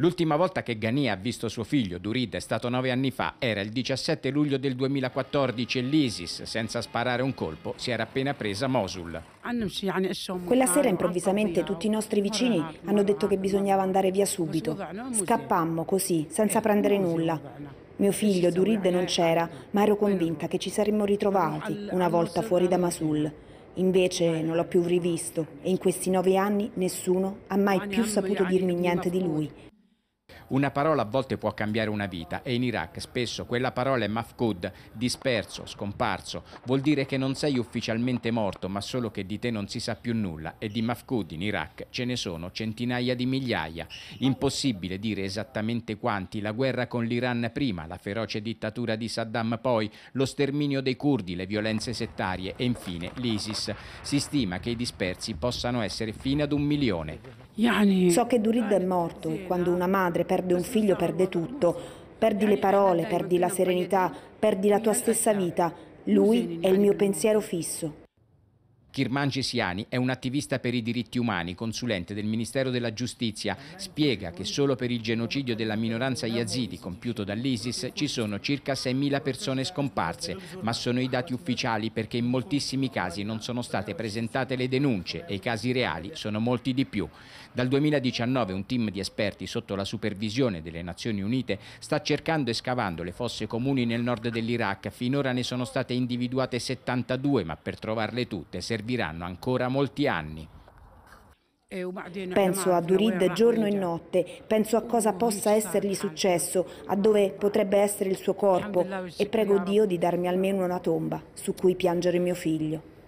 L'ultima volta che Ghania ha visto suo figlio, Durid, è stato nove anni fa, era il 17 luglio del 2014 e l'ISIS, senza sparare un colpo, si era appena presa Mosul. Ah, Quella sera improvvisamente tutti i nostri vicini hanno detto che bisognava andare via subito. Scappammo così, eh, senza prendere nulla. Mio figlio Durid non eh. c'era, ma ero convinta che ci saremmo ritrovati una volta fuori da Mosul. Invece non l'ho più rivisto e in questi nove anni nessuno ha mai più saputo dirmi niente di lui. Una parola a volte può cambiare una vita e in Iraq spesso quella parola è mafkud, disperso, scomparso. Vuol dire che non sei ufficialmente morto, ma solo che di te non si sa più nulla e di mafkud in Iraq ce ne sono centinaia di migliaia. Impossibile dire esattamente quanti, la guerra con l'Iran prima, la feroce dittatura di Saddam poi, lo sterminio dei curdi, le violenze settarie e infine l'ISIS. Si stima che i dispersi possano essere fino ad un milione. So che Durid è morto e quando una madre perde un figlio perde tutto. Perdi le parole, perdi la serenità, perdi la tua stessa vita. Lui è il mio pensiero fisso. Kirmangi Siani è un attivista per i diritti umani, consulente del Ministero della Giustizia. Spiega che solo per il genocidio della minoranza yazidi compiuto dall'ISIS ci sono circa 6.000 persone scomparse, ma sono i dati ufficiali perché in moltissimi casi non sono state presentate le denunce e i casi reali sono molti di più. Dal 2019 un team di esperti sotto la supervisione delle Nazioni Unite sta cercando e scavando le fosse comuni nel nord dell'Iraq. Finora ne sono state individuate 72, ma per trovarle tutte serve serviranno ancora molti anni. Penso a Durid giorno e notte, penso a cosa possa essergli successo, a dove potrebbe essere il suo corpo e prego Dio di darmi almeno una tomba su cui piangere mio figlio.